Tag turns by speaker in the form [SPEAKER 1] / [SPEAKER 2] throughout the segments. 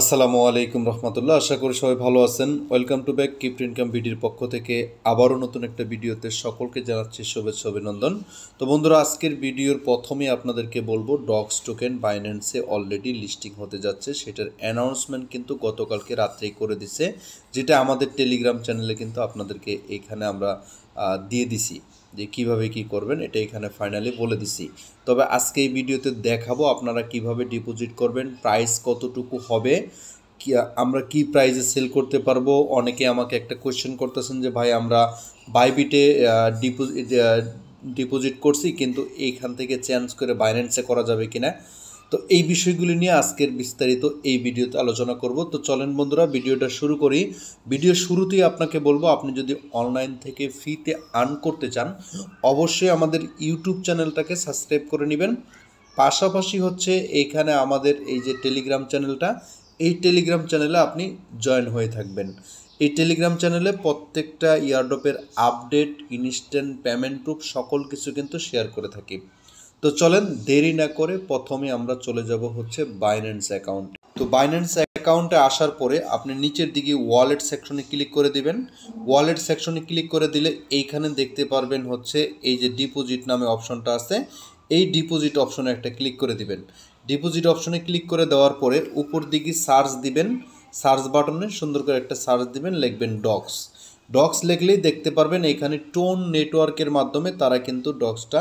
[SPEAKER 1] আসসালামু আলাইকুম রহমতুল্লাহ আশা করি সবাই ভালো আছেন ওয়েলকাম টু ব্যাক কিপ্ট ইনকাম ভিডির পক্ষ থেকে আবারও নতুন একটা ভিডিওতে সকলকে জানাচ্ছি শুভেচ্ছা অভিনন্দন তো বন্ধুরা আজকের ভিডিওর প্রথমে আপনাদেরকে বলবো ডক্স টোকেন বাইন্যান্সে অলরেডি লিস্টিং হতে যাচ্ছে সেটার অ্যানাউন্সমেন্ট কিন্তু গতকালকে রাত্রেই করে দিছে যেটা আমাদের টেলিগ্রাম চ্যানেলে কিন্তু আপনাদেরকে এখানে আমরা দিয়ে দিছি যে কিভাবে কি করবেন এটা এখানে ফাইনালি বলে দিছি তবে আজকে এই ভিডিওতে দেখাবো আপনারা কিভাবে ডিপোজিট করবেন প্রাইস কতটুকু হবে কি আমরা কি প্রাইজে সেল করতে পারবো অনেকে আমাকে একটা কোয়েশ্চেন করতেছেন যে ভাই আমরা বাইবিটে ডিপোজিট ডিপোজিট করছি কিন্তু এইখান থেকে চেঞ্জ করে বাইন্যান্সে করা যাবে কিনা তো এই বিষয়গুলি নিয়ে আজকের বিস্তারিত এই ভিডিওতে আলোচনা করব তো চলেন বন্ধুরা ভিডিওটা শুরু করি ভিডিও শুরুতেই আপনাকে বলবো আপনি যদি অনলাইন থেকে ফ্রিতে আর্ন করতে চান অবশ্যই আমাদের ইউটিউব চ্যানেলটাকে সাবস্ক্রাইব করে নেবেন পাশাপাশি হচ্ছে এইখানে আমাদের এই যে টেলিগ্রাম চ্যানেলটা এই টেলিগ্রাম চ্যানেলে আপনি জয়েন হয়ে থাকবেন এই টেলিগ্রাম চ্যানেলে প্রত্যেকটা ইয়ারডপের আপডেট ইনস্ট্যান্ট পেমেন্ট প্রুফ সকল কিছু কিন্তু শেয়ার করে থাকি তো চলেন দেরি না করে প্রথমে আমরা চলে যাব হচ্ছে বাইন্যান্স অ্যাকাউন্ট তো বাইন্যান্স অ্যাকাউন্টে আসার পরে আপনি নিচের দিকে ওয়ালেট সেকশনে ক্লিক করে দিবেন ওয়ালেট সেকশনে ক্লিক করে দিলে এইখানে দেখতে পারবেন হচ্ছে এই যে ডিপোজিট নামে অপশনটা আছে এই ডিপোজিট অপশনে একটা ক্লিক করে দিবেন ডিপোজিট অপশনে ক্লিক করে দেওয়ার পরে উপর দিকে সার্চ দিবেন সার্চ বাটনে সুন্দর করে একটা সার্চ দিবেন লিখবেন ডক্স ডক্স লেখলেই দেখতে পারবেন এখানে টোন নেটওয়ার্কের মাধ্যমে তারা কিন্তু ডক্সটা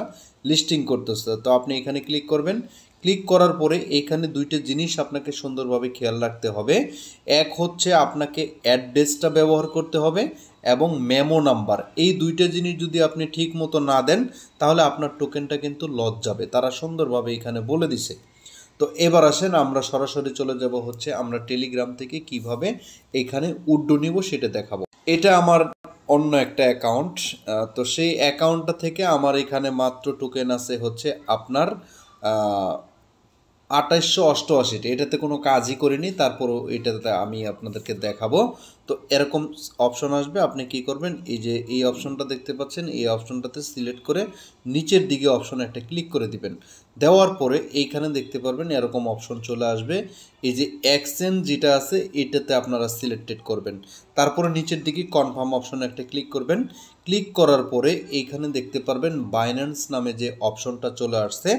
[SPEAKER 1] লিস্টিং করতেছে তো আপনি এখানে ক্লিক করবেন ক্লিক করার পরে এখানে দুইটা জিনিস আপনাকে সুন্দরভাবে খেয়াল রাখতে হবে এক হচ্ছে আপনাকে অ্যাড্রেসটা ব্যবহার করতে হবে এবং মেমো নাম্বার এই দুইটা জিনিস যদি আপনি ঠিক মতো না দেন তাহলে আপনার টোকেনটা কিন্তু লজ যাবে তারা সুন্দরভাবে এখানে বলে দিছে তো এবার আসেন আমরা সরাসরি চলে যাব হচ্ছে আমরা টেলিগ্রাম থেকে কিভাবে এখানে উড্ডো নিব সেটা দেখাবো এটা আমার অন্য একটা অ্যাকাউন্ট তো সেই অ্যাকাউন্টটা থেকে আমার এখানে মাত্র টোকেন আছে হচ্ছে আপনার আঠাইশশো অষ্টআশিটা এটাতে কোনো কাজই করিনি তারপরও এটাতে আমি আপনাদেরকে দেখাবো তো এরকম অপশন আসবে আপনি কি করবেন এই যে এই অপশনটা দেখতে পাচ্ছেন এই অপশনটাতে সিলেক্ট করে নিচের দিকে অপশন একটা ক্লিক করে দিবেন দেওয়ার পরে এইখানে দেখতে পারবেন এরকম অপশন চলে আসবে এই যে এক্সচেঞ্জ যেটা আছে এটাতে আপনারা সিলেক্টেড করবেন তারপরে নিচের দিকে কনফার্ম অপশন একটা ক্লিক করবেন ক্লিক করার পরে এইখানে দেখতে পারবেন বাইন্যান্স নামে যে অপশনটা চলে আসছে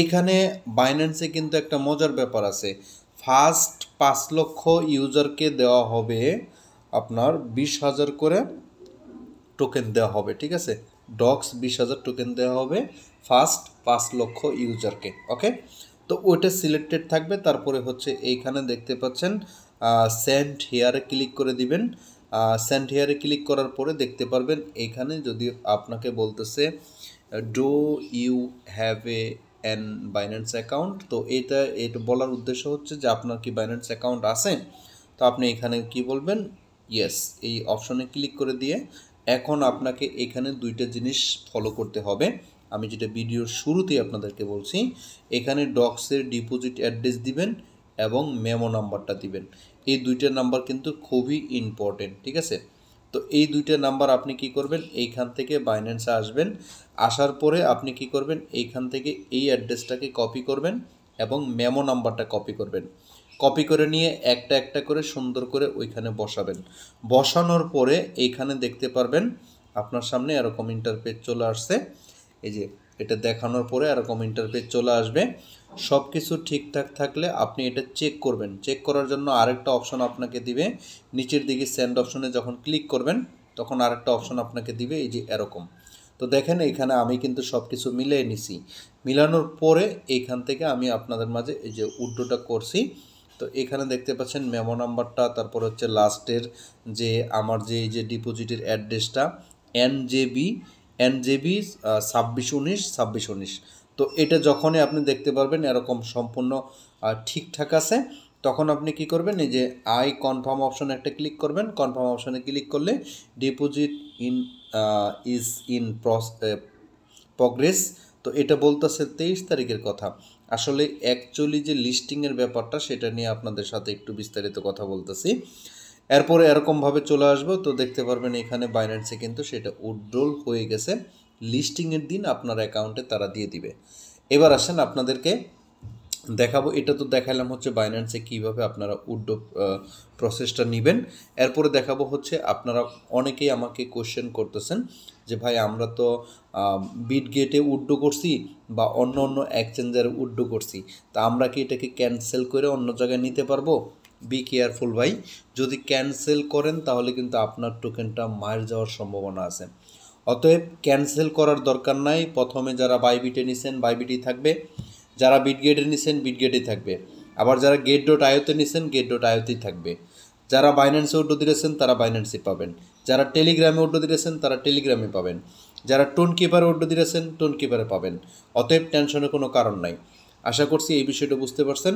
[SPEAKER 1] এইখানে বাইন্যান্সে কিন্তু একটা মজার ব্যাপার আছে ফার্স্ট পাঁচ লক্ষ ইউজারকে দেওয়া হবে আপনার বিশ হাজার করে টোকেন দেওয়া হবে ঠিক আছে ডক্স বিশ হাজার টোকেন দেওয়া হবে ফার্স্ট পাঁচ লক্ষ ইউজারকে ওকে তো ওইটা সিলেক্টেড থাকবে তারপরে হচ্ছে এইখানে দেখতে পাচ্ছেন সেন্ট হেয়ারে ক্লিক করে দিবেন সেন্ট হেয়ারে ক্লিক করার পরে দেখতে পারবেন এইখানে যদি আপনাকে বলতেছে do you have a an Binance account তো এটা এটা বলার উদ্দেশ্য হচ্ছে যে আপনার কি বাইন্যান্স অ্যাকাউন্ট আছে তো আপনি এখানে কি বলবেন ইয়েস এই অপশনে ক্লিক করে দিয়ে এখন আপনাকে এখানে দুইটা জিনিস ফলো করতে হবে আমি যেটা ভিডিওর শুরুতেই আপনাদেরকে বলছি এখানে ডক্সের ডিপোজিট অ্যাড্রেস দিবেন এবং মেমো নাম্বারটা দিবেন এই দুইটা নাম্বার কিন্তু খুবই ইম্পর্টেন্ট ঠিক আছে তো এই দুইটা নাম্বার আপনি কি করবেন এইখান থেকে বাইন্যান্সে আসবেন আসার পরে আপনি কি করবেন এইখান থেকে এই অ্যাড্রেসটাকে কপি করবেন এবং মেমো নাম্বারটা কপি করবেন কপি করে নিয়ে একটা একটা করে সুন্দর করে ওইখানে বসাবেন বসানোর পরে এইখানে দেখতে পারবেন আপনার সামনে এরকম ইন্টারপেজ চলে আসছে এই যে এটা দেখানোর পরে এরকম ইন্টারফেস চলে আসবে সব কিছু ঠিকঠাক থাকলে আপনি এটা চেক করবেন চেক করার জন্য আরেকটা অপশন আপনাকে দিবে নিচের দিকে সেন্ড অপশনে যখন ক্লিক করবেন তখন আরেকটা অপশন আপনাকে দিবে এই যে এরকম তো দেখেন এখানে আমি কিন্তু সব কিছু মিলিয়ে নিছি মিলানোর পরে এইখান থেকে আমি আপনাদের মাঝে এই যে উড্ডোটা করছি তো এখানে দেখতে পাচ্ছেন মেমো নাম্বারটা তারপর হচ্ছে লাস্টের যে আমার যে এই যে ডিপোজিটের অ্যাড্রেসটা এন জে বি এনজেবি ছাব্বিশ উনিশ ছাব্বিশ উনিশ তো এটা যখনই আপনি দেখতে পারবেন এরকম সম্পূর্ণ ঠিকঠাক আছে তখন আপনি কি করবেন এই যে আই কনফার্ম অপশনে একটা ক্লিক করবেন কনফার্ম অপশনে ক্লিক করলে deposit in is in pro progress তো এটা বলতেছে তেইশ তারিখের কথা আসলে অ্যাকচুয়ালি যে লিস্টিংয়ের ব্যাপারটা সেটা নিয়ে আপনাদের সাথে একটু বিস্তারিত কথা বলতেছি এরপরে এরকমভাবে চলে আসবো তো দেখতে পারবেন এখানে বাইন্যান্সে কিন্তু সেটা উড্রোল হয়ে গেছে লিস্টিংয়ের দিন আপনার অ্যাকাউন্টে তারা দিয়ে দিবে এবার আসেন আপনাদেরকে দেখাবো এটা তো দেখালাম হচ্ছে বাইন্যান্সে কীভাবে আপনারা উড্ডো প্রসেসটা নেবেন এরপরে দেখাবো হচ্ছে আপনারা অনেকেই আমাকে কোশ্চেন করতেছেন যে ভাই আমরা তো বিট গেটে উড্ডো করছি বা অন্য অন্য এক্সচেঞ্জারে উড্ডো করছি তা আমরা কি এটাকে ক্যান্সেল করে অন্য জায়গায় নিতে পারবো বি কেয়ারফুল ভাই যদি ক্যান্সেল করেন তাহলে কিন্তু আপনার টোকেনটা মায়ের যাওয়ার সম্ভাবনা আছে অতএব ক্যান্সেল করার দরকার নাই প্রথমে যারা বাইবিটে নিছেন বাইবিটি থাকবে যারা বিটগেটে নিছেন বিটগেটেই থাকবে আবার যারা গেট ডট আয়োতে নিছেন গেট ডট আয়োতেই থাকবে যারা বাইন্যান্সে উড্ডো দিয়েছেন তারা বাইন্যান্সে পাবেন যারা টেলিগ্রামে উড্ডো দিয়েছেন তারা টেলিগ্রামে পাবেন যারা টোন কিপারে উড্ডো দিয়েছেন টোন কিপারে পাবেন অতএব টেনশনের কোনো কারণ নাই আশা করছি এই বিষয়টা বুঝতে পারছেন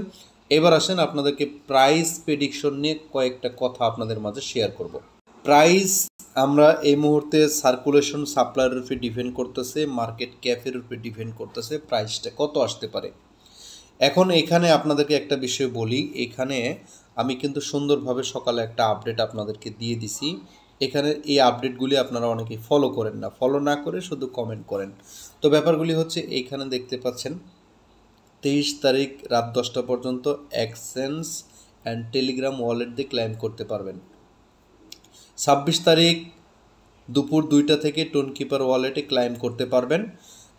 [SPEAKER 1] এবার আসেন আপনাদেরকে প্রাইস প্রেডিকশন নিয়ে কয়েকটা কথা আপনাদের মাঝে শেয়ার করব। প্রাইস আমরা এই মুহূর্তে সার্কুলেশন সাপ্লাইয়ের উপরে ডিপেন্ড করতেছে মার্কেট ক্যাপের উপরে ডিপেন্ড করতেছে প্রাইসটা কত আসতে পারে এখন এখানে আপনাদেরকে একটা বিষয় বলি এখানে আমি কিন্তু সুন্দরভাবে সকালে একটা আপডেট আপনাদেরকে দিয়ে দিছি এখানে এই আপডেটগুলি আপনারা অনেকেই ফলো করেন না ফলো না করে শুধু কমেন্ট করেন তো ব্যাপারগুলি হচ্ছে এইখানে দেখতে পাচ্ছেন তেইশ তারিখ রাত দশটা পর্যন্ত অ্যাকসেন্স অ্যান্ড টেলিগ্রাম ওয়ালেট দিয়ে ক্লেম করতে পারবেন ছাব্বিশ তারিখ দুপুর দুইটা থেকে টোনকিপার ওয়ালেটে ক্লাইম করতে পারবেন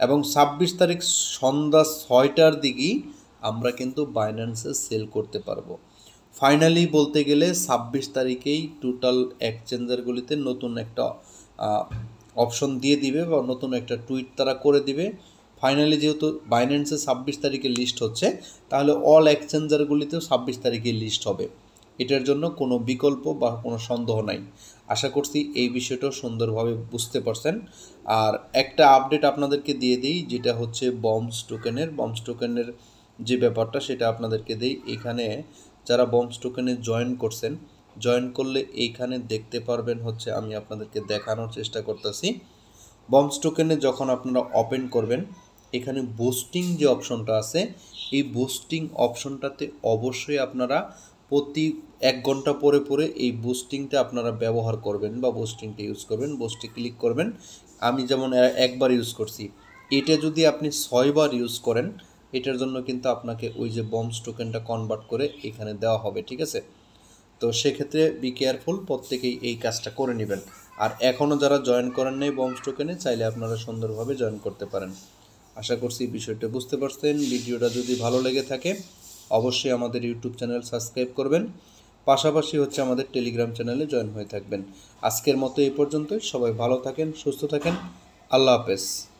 [SPEAKER 1] এবং ছাব্বিশ তারিখ সন্ধ্যা ছয়টার দিকেই আমরা কিন্তু বাইন্যান্সে সেল করতে পারবো ফাইনালি বলতে গেলে ছাব্বিশ তারিখেই টোটাল এক্সচেঞ্জারগুলিতে নতুন একটা অপশন দিয়ে দিবে বা নতুন একটা টুইট তারা করে দিবে ফাইনালি যেহেতু বাইন্যান্সে ছাব্বিশ তারিখে লিস্ট হচ্ছে তাহলে অল এক্সচেঞ্জারগুলিতেও ছাব্বিশ তারিখে লিস্ট হবে এটার জন্য কোনো বিকল্প বা কোনো সন্দেহ নাই আশা করছি এই বিষয়টাও সুন্দরভাবে বুঝতে পারছেন আর একটা আপডেট আপনাদেরকে দিয়ে দিই যেটা হচ্ছে বমস টোকেনের বমস টোকেনের যে ব্যাপারটা সেটা আপনাদেরকে দিই এখানে যারা বমস টোকেনে জয়েন করছেন জয়েন করলে এইখানে দেখতে পারবেন হচ্ছে আমি আপনাদেরকে দেখানোর চেষ্টা করতেছি বমস টোকেনে যখন আপনারা ওপেন করবেন এখানে বোস্টিং যে অপশনটা আছে এই বোস্টিং অপশনটাতে অবশ্যই আপনারা প্রতি এক ঘন্টা পরে পরে এই বোস্টিংটা আপনারা ব্যবহার করবেন বা বোস্টিংটা ইউজ করবেন বোস্টে ক্লিক করবেন আমি যেমন একবার ইউজ করছি এটা যদি আপনি ছয়বার ইউজ করেন এটার জন্য কিন্তু আপনাকে ওই যে বমস টোকেনটা কনভার্ট করে এখানে দেওয়া হবে ঠিক আছে তো সেক্ষেত্রে বি কেয়ারফুল প্রত্যেকেই এই কাজটা করে নেবেন আর এখনও যারা জয়েন করেন নাই বমস টোকেনে চাইলে আপনারা সুন্দরভাবে জয়েন করতে পারেন আশা করছি বিষয়টা বুঝতে পারছেন ভিডিওটা যদি ভালো লেগে থাকে অবশ্যই আমাদের ইউটিউব চ্যানেল সাবস্ক্রাইব করবেন পাশাপাশি হচ্ছে আমাদের টেলিগ্রাম চ্যানেলে জয়েন হয়ে থাকবেন আজকের মতো এই পর্যন্তই সবাই ভালো থাকেন সুস্থ থাকেন আল্লাহ হাফেজ